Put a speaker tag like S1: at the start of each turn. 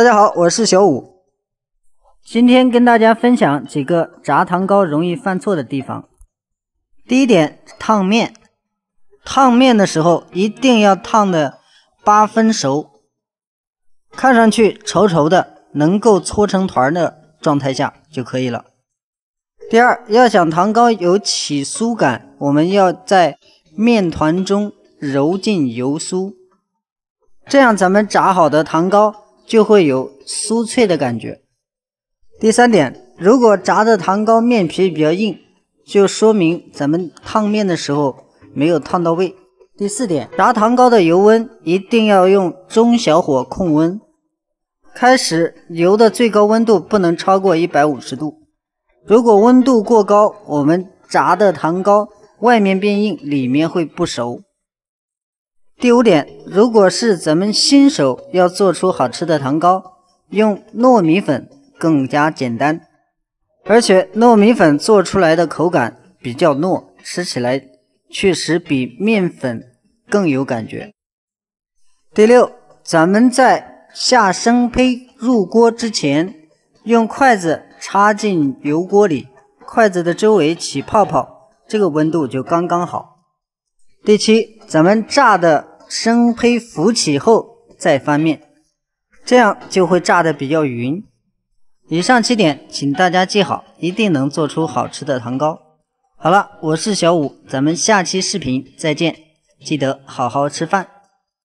S1: 大家好，我是小五，今天跟大家分享几个炸糖糕容易犯错的地方。第一点，烫面，烫面的时候一定要烫的八分熟，看上去稠稠的，能够搓成团的状态下就可以了。第二，要想糖糕有起酥感，我们要在面团中揉进油酥，这样咱们炸好的糖糕。就会有酥脆的感觉。第三点，如果炸的糖糕面皮比较硬，就说明咱们烫面的时候没有烫到位。第四点，炸糖糕的油温一定要用中小火控温，开始油的最高温度不能超过一百五十度。如果温度过高，我们炸的糖糕外面变硬，里面会不熟。第五点，如果是咱们新手要做出好吃的糖糕，用糯米粉更加简单，而且糯米粉做出来的口感比较糯，吃起来确实比面粉更有感觉。第六，咱们在下生胚入锅之前，用筷子插进油锅里，筷子的周围起泡泡，这个温度就刚刚好。第七，咱们炸的。生胚浮起后再翻面，这样就会炸得比较匀。以上七点，请大家记好，一定能做出好吃的糖糕。好了，我是小五，咱们下期视频再见，记得好好吃饭。